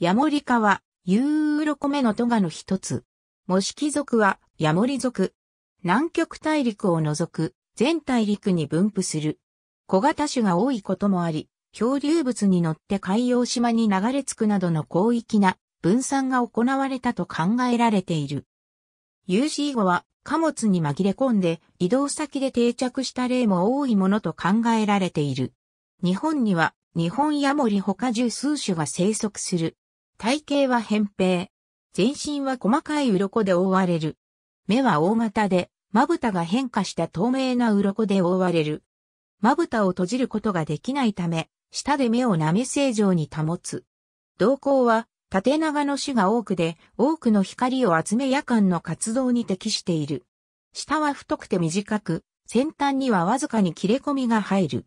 ヤモリ科は、ユーロコメのトガの一つ。モシキ族は、ヤモリ族。南極大陸を除く、全大陸に分布する。小型種が多いこともあり、漂流物に乗って海洋島に流れ着くなどの広域な分散が行われたと考えられている。UC 語は貨物に紛れ込んで移動先で定着した例も多いものと考えられている。日本には日本ヤモリ他十数種が生息する。体型は扁平。全身は細かい鱗で覆われる。目は大型で、まぶたが変化した透明な鱗で覆われる。まぶたを閉じることができないため、舌で目を舐め正常に保つ。瞳孔は縦長の種が多くで、多くの光を集め夜間の活動に適している。下は太くて短く、先端にはわずかに切れ込みが入る。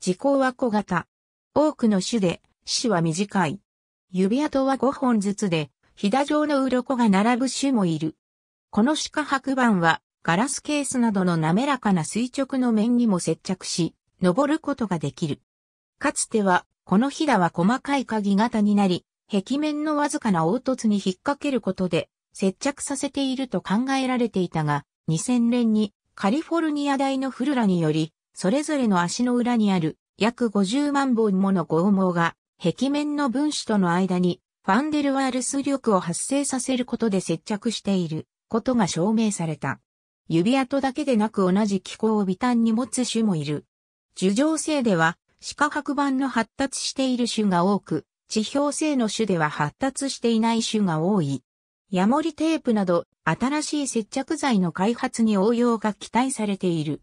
時効は小型。多くの種で、死は短い。指跡は5本ずつで、ひだ状の鱗が並ぶ種もいる。この鹿白板は、ガラスケースなどの滑らかな垂直の面にも接着し、登ることができる。かつては、このひだは細かい鍵型になり、壁面のわずかな凹凸に引っ掛けることで、接着させていると考えられていたが、2000年にカリフォルニア大のフルラにより、それぞれの足の裏にある約50万本もの剛毛が壁面の分子との間にファンデルワールス力を発生させることで接着していることが証明された。指跡だけでなく同じ機構を微端に持つ種もいる。樹状性では、視下白板の発達している種が多く、地表性の種では発達していない種が多い。ヤモリテープなど、新しい接着剤の開発に応用が期待されている。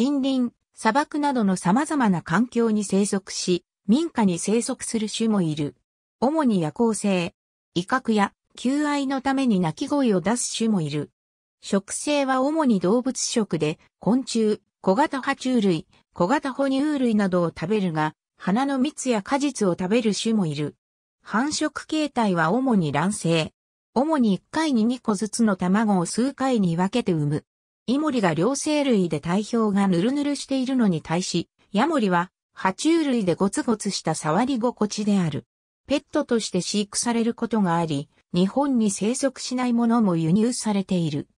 森林、砂漠などの様々な環境に生息し、民家に生息する種もいる。主に夜行性、威嚇や求愛のために鳴き声を出す種もいる。食性は主に動物食で、昆虫、小型爬虫類、小型哺乳類などを食べるが、花の蜜や果実を食べる種もいる。繁殖形態は主に卵性。主に1回に2個ずつの卵を数回に分けて産む。イモリが両生類で体表がヌルヌルしているのに対し、ヤモリは爬虫類でゴツゴツした触り心地である。ペットとして飼育されることがあり、日本に生息しないものも輸入されている。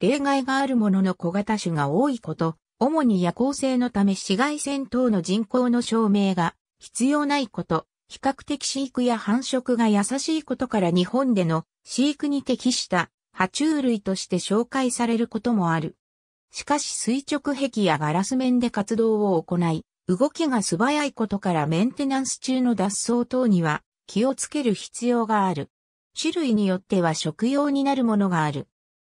例外があるものの小型種が多いこと、主に夜行性のため紫外線等の人口の証明が必要ないこと、比較的飼育や繁殖が優しいことから日本での飼育に適した爬虫類として紹介されることもある。しかし垂直壁やガラス面で活動を行い、動きが素早いことからメンテナンス中の脱走等には気をつける必要がある。種類によっては食用になるものがある。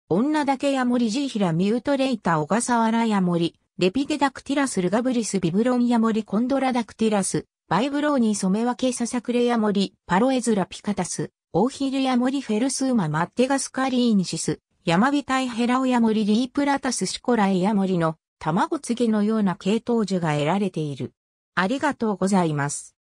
女だけヤモリジーヒラミュートレイタ小笠原ヤモリ、レピデダクティラスルガブリスビブロンヤモリコンドラダクティラス、バイブローニー染め分けササクレヤモリ、パロエズラピカタス、オーヒルヤモリフェルスーママッテガスカリーニシス、ヤマビタイヘラオヤモリリープラタスシコライヤモリの卵継ぎのような系統樹が得られている。ありがとうございます。